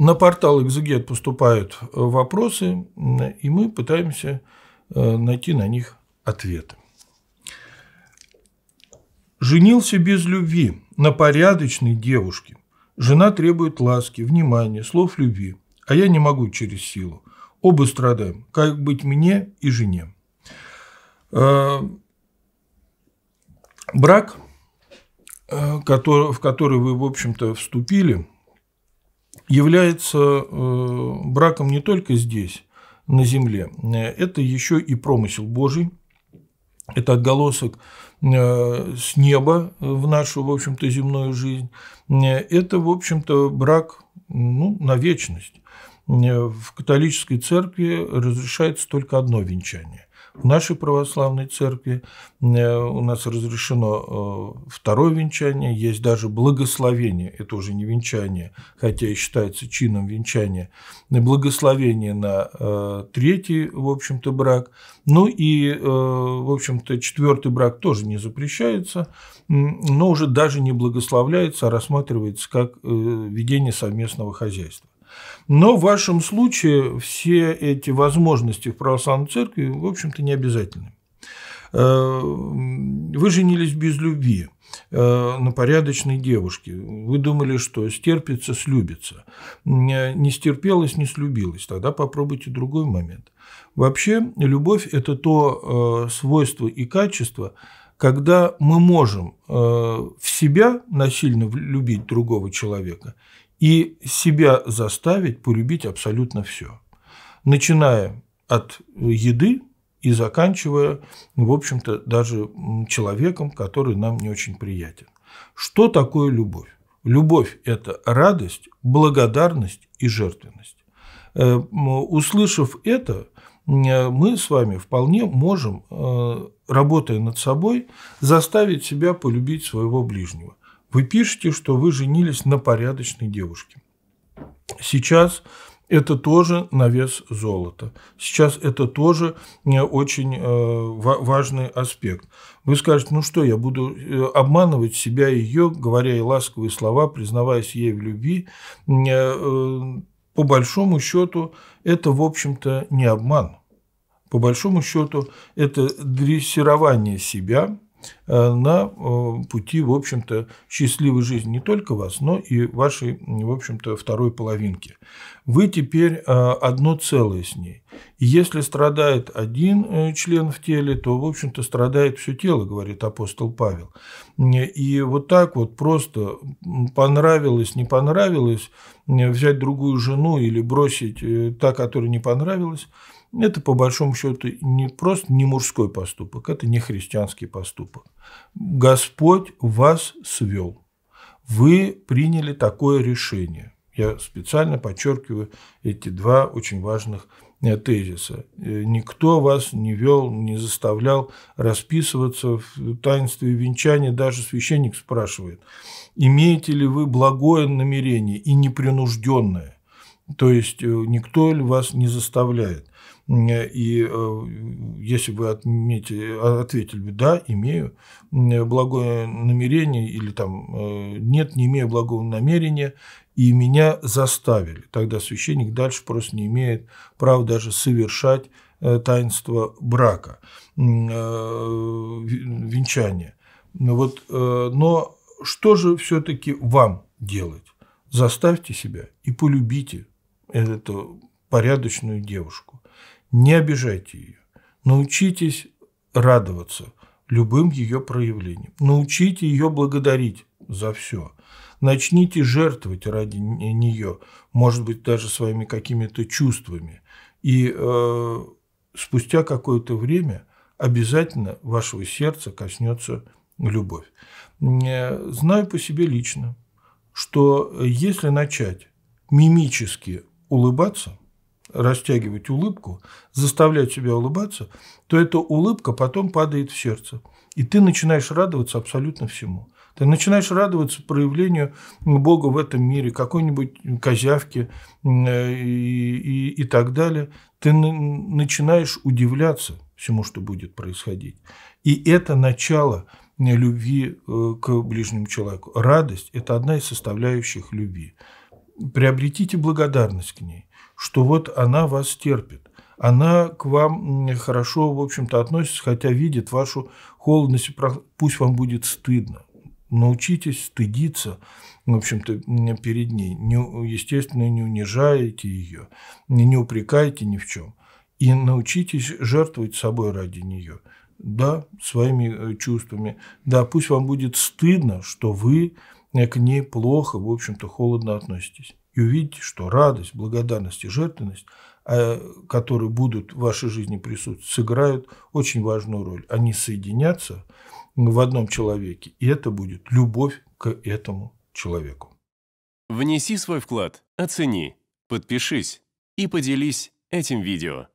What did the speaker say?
На портал «Экзегет» поступают э, вопросы, и мы пытаемся э, найти на них ответы. Женился без любви на порядочной девушке. Жена требует ласки, внимания, слов любви, а я не могу через силу. Оба страдаем. Как быть мне и жене? Э, брак, в который вы, в общем-то, вступили – является э, браком не только здесь, на земле, это еще и промысел Божий, это отголосок э, с неба в нашу, в общем-то, земную жизнь, это, в общем-то, брак ну, на вечность. В католической церкви разрешается только одно венчание в нашей православной церкви э, у нас разрешено э, второе венчание, есть даже благословение, это уже не венчание, хотя и считается чином венчания, благословение на э, третий, в общем-то, брак. Ну и, в общем-то, четвертый брак тоже не запрещается, но уже даже не благословляется, а рассматривается как ведение совместного хозяйства. Но в вашем случае все эти возможности в православной церкви, в общем-то, не обязательны. Э, вы женились без любви э, на порядочной девушке. Вы думали, что стерпится, слюбится. Не стерпелось, не слюбилось. Тогда попробуйте другой момент. Вообще, любовь – это то э, свойство и качество, когда мы можем в себя насильно любить другого человека и себя заставить полюбить абсолютно все, начиная от еды и заканчивая, в общем-то, даже человеком, который нам не очень приятен. Что такое любовь? Любовь – это радость, благодарность и жертвенность. Э, услышав это, э, мы с вами вполне можем, э, работая над собой, заставить себя полюбить своего ближнего. Вы пишете, что вы женились на порядочной девушке. Сейчас это тоже на вес золота. Сейчас это тоже э, очень э, важный аспект. Вы скажете, ну что, я буду э, обманывать себя и ее, говоря ей ласковые слова, признаваясь ей в любви. По большому счету, это, в общем-то, не обман. По большому счету, это дрессирование себя – Э, на э, пути, в общем-то, счастливой жизни не только вас, но и вашей, в общем-то, второй половинки. Вы теперь э, одно целое с ней. И если страдает один член в теле, то, в общем-то, страдает все тело, говорит апостол Павел. И вот так вот просто понравилось, не понравилось, взять другую жену или бросить та, которая не понравилась – это по большому счету не просто не мужской поступок, это не христианский поступок. Господь вас свел. Вы приняли такое решение. Я специально подчеркиваю эти два очень важных э, тезиса. Э, Никто вас не вел, не заставлял расписываться в таинстве венчания, даже священник спрашивает, имеете ли вы благое намерение и непринужденное? То есть э, никто вас не заставляет. Э, и э, если вы отметили, ответили бы «да, имею благое намерение» или там «нет, не имею благого намерения», и меня заставили, тогда священник дальше просто не имеет права даже совершать таинство брака, венчания. Ну вот, но что же все-таки вам делать? Заставьте себя и полюбите эту порядочную девушку. Не обижайте ее. Научитесь радоваться любым ее проявлениям. Научите ее благодарить за все. Начните жертвовать ради нее, может быть, даже своими какими-то чувствами. И э, спустя какое-то время обязательно вашего сердца коснется любовь. Э, знаю по себе лично, что э, если начать мимически улыбаться, растягивать улыбку, заставлять себя улыбаться, то эта улыбка потом падает в сердце. И ты начинаешь радоваться абсолютно всему. Ты начинаешь радоваться проявлению Бога в этом мире, какой-нибудь козявке э, и, и, и так далее. Ты начинаешь удивляться всему, что будет происходить. И это начало э, любви э, к ближнему человеку. Радость – это одна из составляющих любви приобретите благодарность к ней, что вот она вас терпит, она к вам хорошо, в общем-то, относится, хотя видит вашу холодность, пусть вам будет стыдно. Научитесь стыдиться, в общем-то, перед ней. Не, естественно, не унижайте ее, не упрекайте ни в чем. И научитесь жертвовать собой ради нее. Да, своими э, чувствами. Да, пусть вам будет стыдно, что вы Э, к ней плохо, в общем-то, холодно относитесь. И увидите, что радость, благодарность и жертвенность, э, которые будут в вашей жизни присутствовать, сыграют очень важную роль. Они соединятся в одном человеке, и это будет любовь к этому человеку. Внеси свой вклад, оцени, подпишись и поделись этим видео.